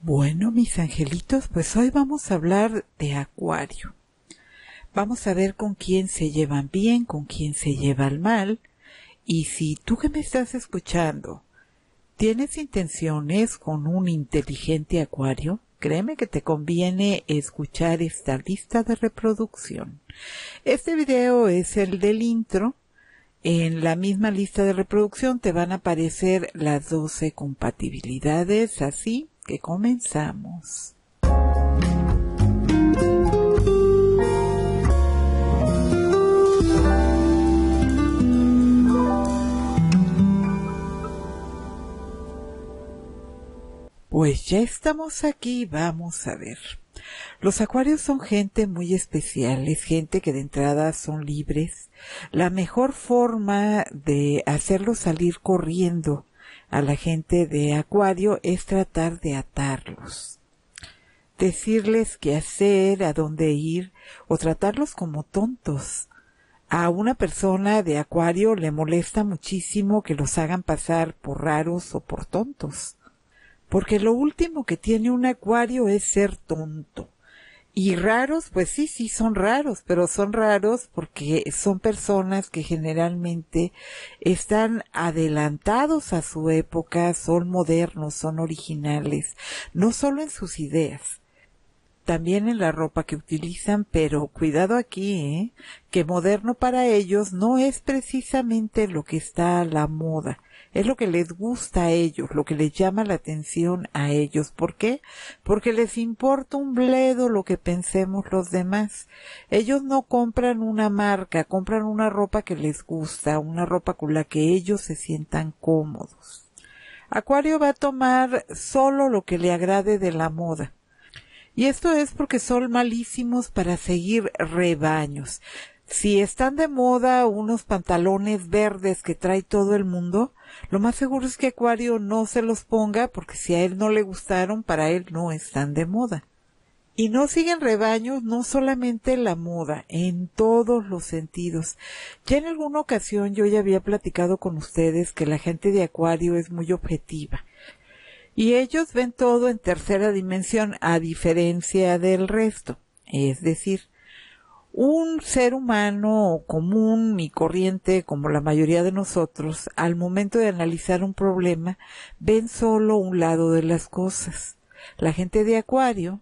Bueno, mis angelitos, pues hoy vamos a hablar de Acuario. Vamos a ver con quién se llevan bien, con quién se llevan mal. Y si tú que me estás escuchando tienes intenciones con un inteligente Acuario, créeme que te conviene escuchar esta lista de reproducción. Este video es el del intro. En la misma lista de reproducción te van a aparecer las 12 compatibilidades, así que comenzamos. Pues ya estamos aquí, vamos a ver. Los acuarios son gente muy especial, es gente que de entrada son libres. La mejor forma de hacerlos salir corriendo a la gente de Acuario es tratar de atarlos, decirles qué hacer, a dónde ir o tratarlos como tontos. A una persona de Acuario le molesta muchísimo que los hagan pasar por raros o por tontos, porque lo último que tiene un Acuario es ser tonto. Y raros, pues sí, sí, son raros, pero son raros porque son personas que generalmente están adelantados a su época, son modernos, son originales, no solo en sus ideas, también en la ropa que utilizan, pero cuidado aquí, ¿eh? que moderno para ellos no es precisamente lo que está a la moda. Es lo que les gusta a ellos, lo que les llama la atención a ellos. ¿Por qué? Porque les importa un bledo lo que pensemos los demás. Ellos no compran una marca, compran una ropa que les gusta, una ropa con la que ellos se sientan cómodos. Acuario va a tomar solo lo que le agrade de la moda. Y esto es porque son malísimos para seguir rebaños si están de moda unos pantalones verdes que trae todo el mundo, lo más seguro es que Acuario no se los ponga porque si a él no le gustaron, para él no están de moda. Y no siguen rebaños, no solamente la moda, en todos los sentidos. Ya en alguna ocasión yo ya había platicado con ustedes que la gente de Acuario es muy objetiva. Y ellos ven todo en tercera dimensión a diferencia del resto. Es decir, un ser humano común y corriente, como la mayoría de nosotros, al momento de analizar un problema, ven solo un lado de las cosas. La gente de Acuario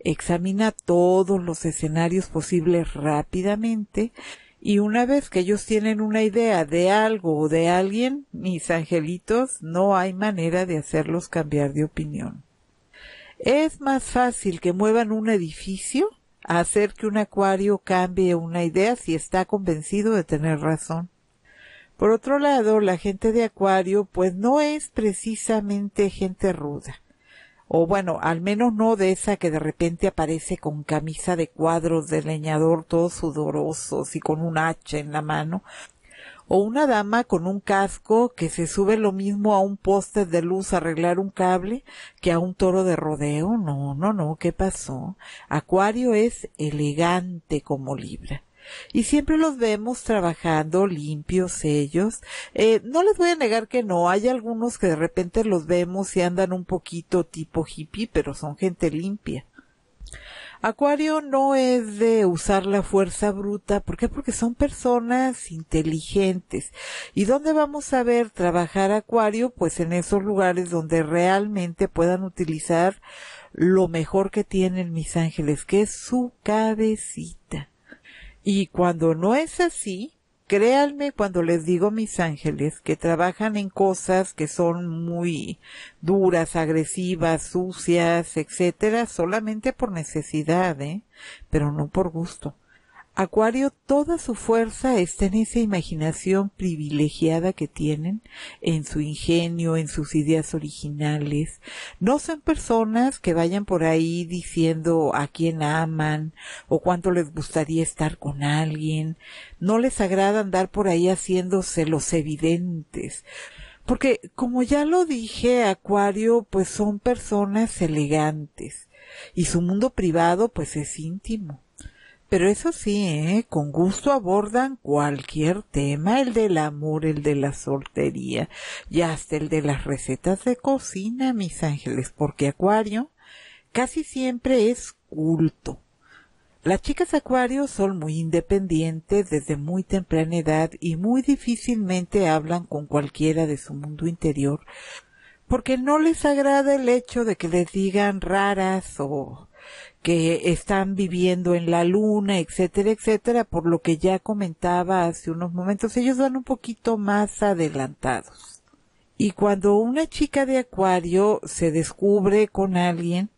examina todos los escenarios posibles rápidamente y una vez que ellos tienen una idea de algo o de alguien, mis angelitos, no hay manera de hacerlos cambiar de opinión. Es más fácil que muevan un edificio hacer que un acuario cambie una idea si está convencido de tener razón. Por otro lado, la gente de acuario pues no es precisamente gente ruda. O bueno, al menos no de esa que de repente aparece con camisa de cuadros de leñador todos sudorosos y con un hacha en la mano, o una dama con un casco que se sube lo mismo a un poste de luz a arreglar un cable que a un toro de rodeo. No, no, no, ¿qué pasó? Acuario es elegante como Libra. Y siempre los vemos trabajando limpios ellos. Eh, no les voy a negar que no, hay algunos que de repente los vemos y andan un poquito tipo hippie, pero son gente limpia. Acuario no es de usar la fuerza bruta. ¿Por qué? Porque son personas inteligentes. ¿Y dónde vamos a ver trabajar Acuario? Pues en esos lugares donde realmente puedan utilizar lo mejor que tienen mis ángeles, que es su cabecita. Y cuando no es así, Créanme cuando les digo mis ángeles que trabajan en cosas que son muy duras, agresivas, sucias, etcétera, solamente por necesidad, ¿eh? pero no por gusto. Acuario, toda su fuerza está en esa imaginación privilegiada que tienen, en su ingenio, en sus ideas originales. No son personas que vayan por ahí diciendo a quién aman o cuánto les gustaría estar con alguien. No les agrada andar por ahí haciéndose los evidentes. Porque, como ya lo dije, Acuario, pues son personas elegantes. Y su mundo privado, pues es íntimo pero eso sí, ¿eh? con gusto abordan cualquier tema, el del amor, el de la soltería y hasta el de las recetas de cocina, mis ángeles, porque Acuario casi siempre es culto. Las chicas Acuario son muy independientes desde muy temprana edad y muy difícilmente hablan con cualquiera de su mundo interior porque no les agrada el hecho de que les digan raras o que están viviendo en la luna, etcétera, etcétera, por lo que ya comentaba hace unos momentos, ellos van un poquito más adelantados. Y cuando una chica de acuario se descubre con alguien,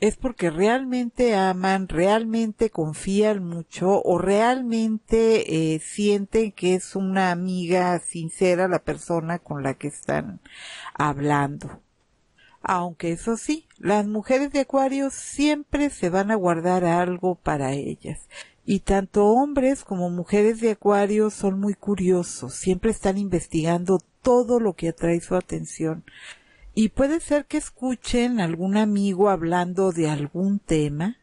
es porque realmente aman, realmente confían mucho o realmente eh, sienten que es una amiga sincera la persona con la que están hablando. Aunque eso sí, las mujeres de Acuario siempre se van a guardar algo para ellas. Y tanto hombres como mujeres de Acuario son muy curiosos, siempre están investigando todo lo que atrae su atención. Y puede ser que escuchen a algún amigo hablando de algún tema,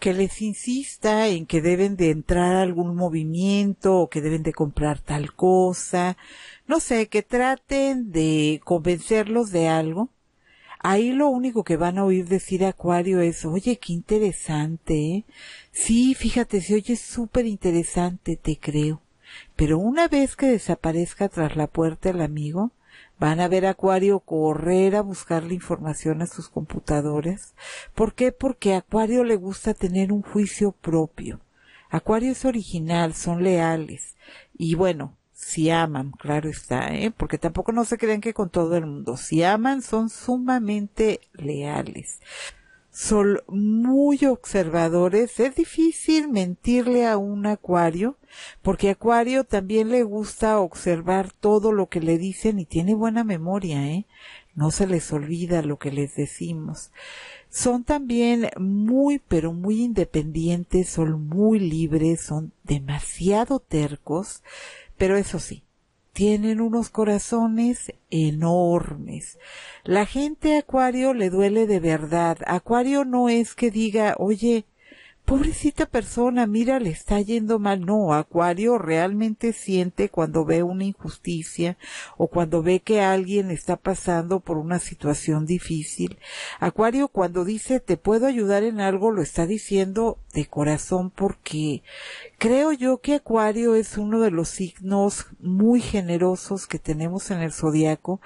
que les insista en que deben de entrar a algún movimiento o que deben de comprar tal cosa, no sé, que traten de convencerlos de algo ahí lo único que van a oír decir a Acuario es, oye, qué interesante, ¿eh? Sí, fíjate, si oye súper interesante, te creo. Pero una vez que desaparezca tras la puerta el amigo, van a ver a Acuario correr a buscarle información a sus computadoras. ¿Por qué? Porque a Acuario le gusta tener un juicio propio. Acuario es original, son leales. Y bueno, si aman, claro está, ¿eh? porque tampoco no se creen que con todo el mundo, si aman son sumamente leales. Son muy observadores, es difícil mentirle a un acuario, porque acuario también le gusta observar todo lo que le dicen y tiene buena memoria, ¿eh? No se les olvida lo que les decimos. Son también muy, pero muy independientes, son muy libres, son demasiado tercos, pero eso sí, tienen unos corazones enormes. La gente Acuario le duele de verdad. Acuario no es que diga, oye, pobrecita persona, mira, le está yendo mal. No, Acuario realmente siente cuando ve una injusticia o cuando ve que alguien está pasando por una situación difícil. Acuario cuando dice te puedo ayudar en algo, lo está diciendo de corazón porque creo yo que Acuario es uno de los signos muy generosos que tenemos en el zodiaco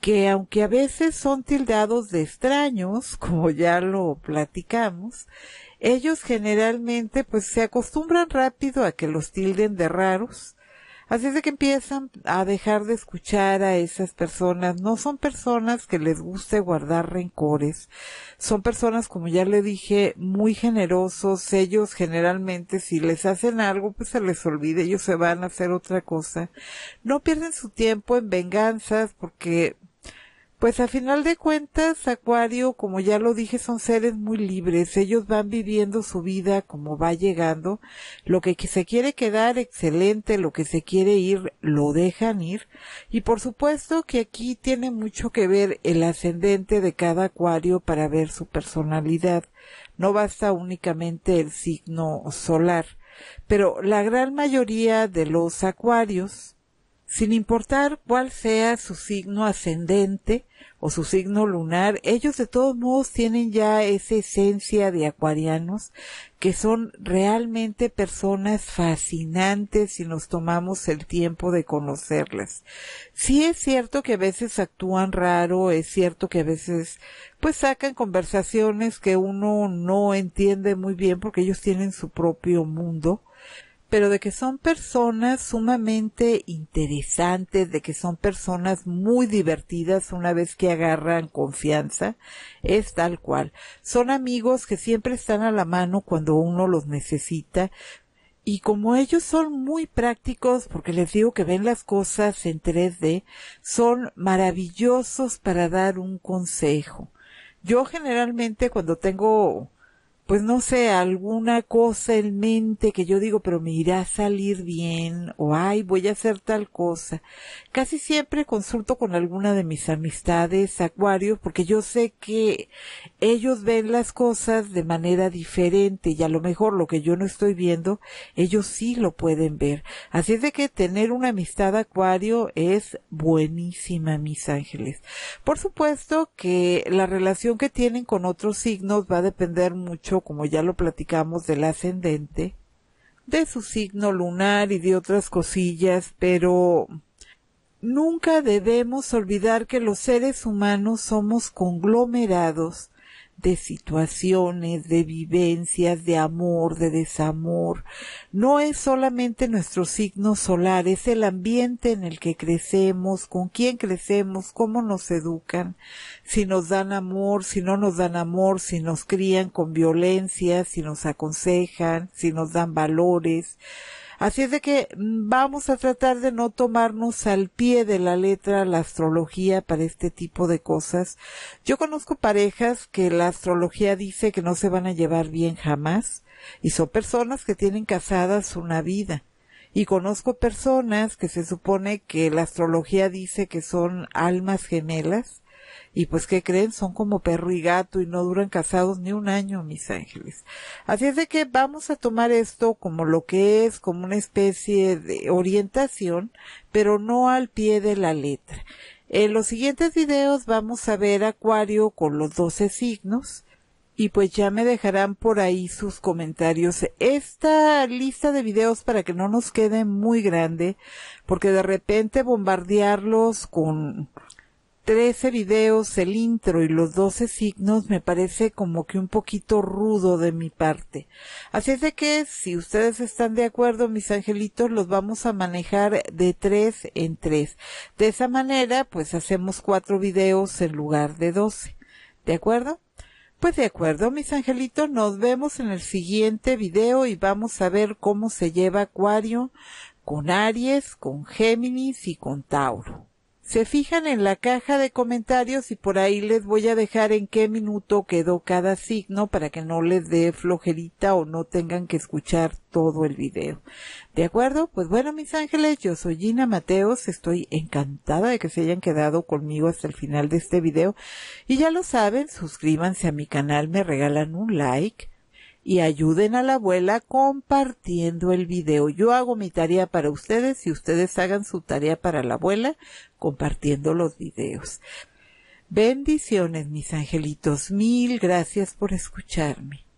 que aunque a veces son tildados de extraños, como ya lo platicamos, ellos generalmente pues se acostumbran rápido a que los tilden de raros, así es de que empiezan a dejar de escuchar a esas personas. No son personas que les guste guardar rencores, son personas como ya le dije muy generosos, ellos generalmente si les hacen algo pues se les olvida, ellos se van a hacer otra cosa. No pierden su tiempo en venganzas porque pues a final de cuentas, Acuario, como ya lo dije, son seres muy libres. Ellos van viviendo su vida como va llegando. Lo que se quiere quedar, excelente. Lo que se quiere ir, lo dejan ir. Y por supuesto que aquí tiene mucho que ver el ascendente de cada Acuario para ver su personalidad. No basta únicamente el signo solar. Pero la gran mayoría de los Acuarios, sin importar cuál sea su signo ascendente o su signo lunar, ellos de todos modos tienen ya esa esencia de acuarianos que son realmente personas fascinantes si nos tomamos el tiempo de conocerlas. Si es cierto que a veces actúan raro, es cierto que a veces pues sacan conversaciones que uno no entiende muy bien porque ellos tienen su propio mundo, pero de que son personas sumamente interesantes, de que son personas muy divertidas una vez que agarran confianza, es tal cual. Son amigos que siempre están a la mano cuando uno los necesita, y como ellos son muy prácticos, porque les digo que ven las cosas en 3D, son maravillosos para dar un consejo. Yo generalmente cuando tengo pues no sé, alguna cosa en mente que yo digo, pero me irá a salir bien o ay, voy a hacer tal cosa. Casi siempre consulto con alguna de mis amistades acuarios porque yo sé que ellos ven las cosas de manera diferente y a lo mejor lo que yo no estoy viendo, ellos sí lo pueden ver. Así es de que tener una amistad acuario es buenísima, mis ángeles. Por supuesto que la relación que tienen con otros signos va a depender mucho como ya lo platicamos, del ascendente, de su signo lunar y de otras cosillas, pero nunca debemos olvidar que los seres humanos somos conglomerados de situaciones, de vivencias, de amor, de desamor. No es solamente nuestro signo solar, es el ambiente en el que crecemos, con quién crecemos, cómo nos educan, si nos dan amor, si no nos dan amor, si nos crían con violencia, si nos aconsejan, si nos dan valores. Así es de que vamos a tratar de no tomarnos al pie de la letra la astrología para este tipo de cosas. Yo conozco parejas que la astrología dice que no se van a llevar bien jamás y son personas que tienen casadas una vida. Y conozco personas que se supone que la astrología dice que son almas gemelas y pues, ¿qué creen? Son como perro y gato y no duran casados ni un año, mis ángeles. Así es de que vamos a tomar esto como lo que es, como una especie de orientación, pero no al pie de la letra. En los siguientes videos vamos a ver Acuario con los 12 signos y pues ya me dejarán por ahí sus comentarios. Esta lista de videos para que no nos quede muy grande, porque de repente bombardearlos con 13 videos, el intro y los 12 signos me parece como que un poquito rudo de mi parte. Así es de que si ustedes están de acuerdo, mis angelitos, los vamos a manejar de 3 en 3. De esa manera, pues hacemos 4 videos en lugar de 12. ¿De acuerdo? Pues de acuerdo, mis angelitos, nos vemos en el siguiente video y vamos a ver cómo se lleva Acuario con Aries, con Géminis y con Tauro se fijan en la caja de comentarios y por ahí les voy a dejar en qué minuto quedó cada signo para que no les dé flojerita o no tengan que escuchar todo el video. ¿De acuerdo? Pues bueno, mis ángeles, yo soy Gina Mateos, estoy encantada de que se hayan quedado conmigo hasta el final de este video y ya lo saben, suscríbanse a mi canal, me regalan un like y ayuden a la abuela compartiendo el video. Yo hago mi tarea para ustedes y ustedes hagan su tarea para la abuela compartiendo los videos. Bendiciones, mis angelitos. Mil gracias por escucharme.